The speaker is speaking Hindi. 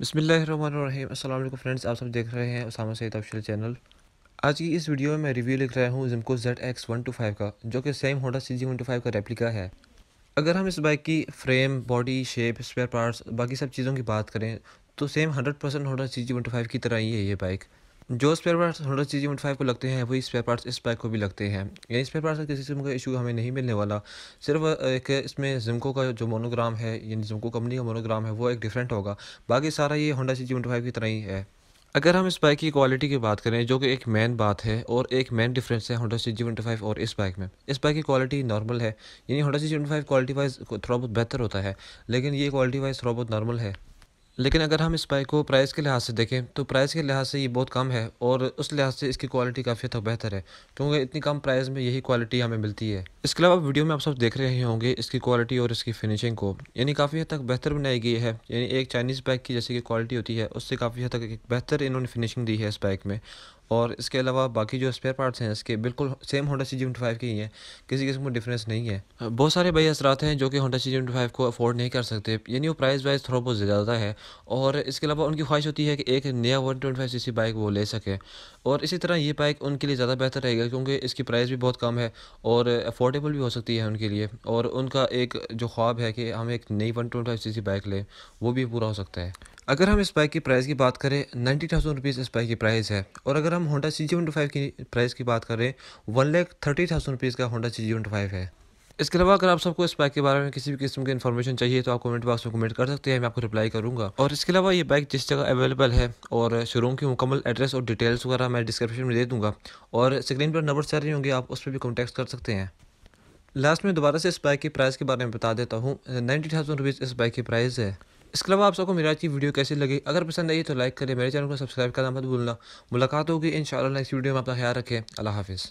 अस्सलाम असल फ्रेंड्स आप सब देख रहे हैं उसामा सैद ऑफिशियल चैनल आज की इस वीडियो में मैं रिव्यू लिख रहा हूँ जिमको Z X one two five का जो कि same Honda C G one two five का रेप्लिका है अगर हम इस बाइक की frame body shape spare parts बाकी सब चीज़ों की बात करें तो same hundred percent Honda C G one two five की तरह ही है ये बाइक जो spare parts hundred C G five को लगते हैं वही स्पेयर पार्ट्स इस बाइक को भी लगते हैं यानी स्पेयर पार्ट्स का किसी किस्म का इशू हमें नहीं मिलने वाला सिर्फ एक इसमें जिमको का जो मोनोग्राम है यानी जिमको कंपनी का मोनोग्राम है वो एक डिफरेंट होगा बाकी सारा ये होंडा सी जी फाइव की तरह ही है अगर हम इस बाइक की क्वालिटी की बात करें जो कि एक मेन बात है और एक मेन डिफरेंस है होंडा सी जी फाइव और इस बाइक में इस बाइक की क्वालिटी नॉर्मल है यानी Honda C G five quality wise थोड़ा बहुत बेहतर होता है लेकिन ये क्वालिटी वाइज थोड़ा बहुत नॉर्मल है लेकिन अगर हम इस बाइक को प्राइस के लिहाज से देखें तो प्राइस के लिहाज से ये बहुत कम है और उस लिहाज से इसकी क्वालिटी काफ़ी तक बेहतर है क्योंकि इतनी कम प्राइस में यही क्वालिटी हमें मिलती है इसके अलावा वीडियो में आप सब देख रहे होंगे इसकी क्वालिटी और इसकी फिनिशिंग को यानी काफ़ी हद तक बेहतर बनाई गई है यानी एक चाइनीज़ बाइक की जैसे कि क्वालिटी होती है उससे काफ़ी हद तक एक बेहतर इन्होंने फिनिशिंग दी है इस बाइक में और इसके अलावा बाकी जो स्पेयर पार्ट्स हैं इसके बिल्कुल same Honda C G five के ही हैं किसी किस्म का डिफरेंस नहीं है बहुत सारे भाई असरात हैं जो कि होंडा सी जी फाइव को अफोर्ड नहीं कर सकते यानी वो प्राइस वाइज थोड़ा बहुत ज़्यादा है और इसके अलावा उनकी ख्वाहिश होती है कि एक नया one twenty five C C bike वो ले सके और इसी तरह ये बाइक उनके लिए ज़्यादा बेहतर रहेगा क्योंकि इसकी प्राइस भी बहुत कम है और अफोर्डेबल भी हो सकती है उनके लिए और उनका एक जो ख्वाब है कि हम एक नई one twenty five C C bike लें वो भी पूरा हो सकता है अगर हम इस बाइक की प्राइस की बात करें नाइन्टी थाउजेंड रुपीज़ इस बाइक की प्राइस है और अगर हम Honda C G one five की प्राइस की बात करें one lakh thirty thousand rupees का Honda C G one two five है इसके अलावा अगर आप सबको इस बाइक के बारे में किसी भी किस्म की इन्फॉर्मेशन चाहिए तो आप कमेंट बॉक्स में कमेंट कर सकते हैं मैं आपको रिप्लाई करूंगा और इसके अलावा ये बाइक जिस जगह अवेलेबल है और शोरूम की मुकम्मल एड्रेस और डिटेल्स वगैरह मैं डिस्क्रिप्शन में दे दूँगा और स्क्रीन पर नंबर चल रही होंगे आप उस पर भी कॉन्टैक्ट कर सकते हैं लास्ट में दोबारा से इस बाइक की प्राइस के बारे में बता देता हूँ नाइन्टी थाउजेंड रुपीज़ इस बाइक की प्राइस है इसके अलावा आप सबको मेरा आज की वीडियो कैसी लगी अगर पसंद आई तो लाइक करें मेरे चैनल को सब्सक्राइब करना मत भूलना मुलाकात होगी इन नेक्स्ट वीडियो में अपना ख्याल रखें अल्लाह हाफिज़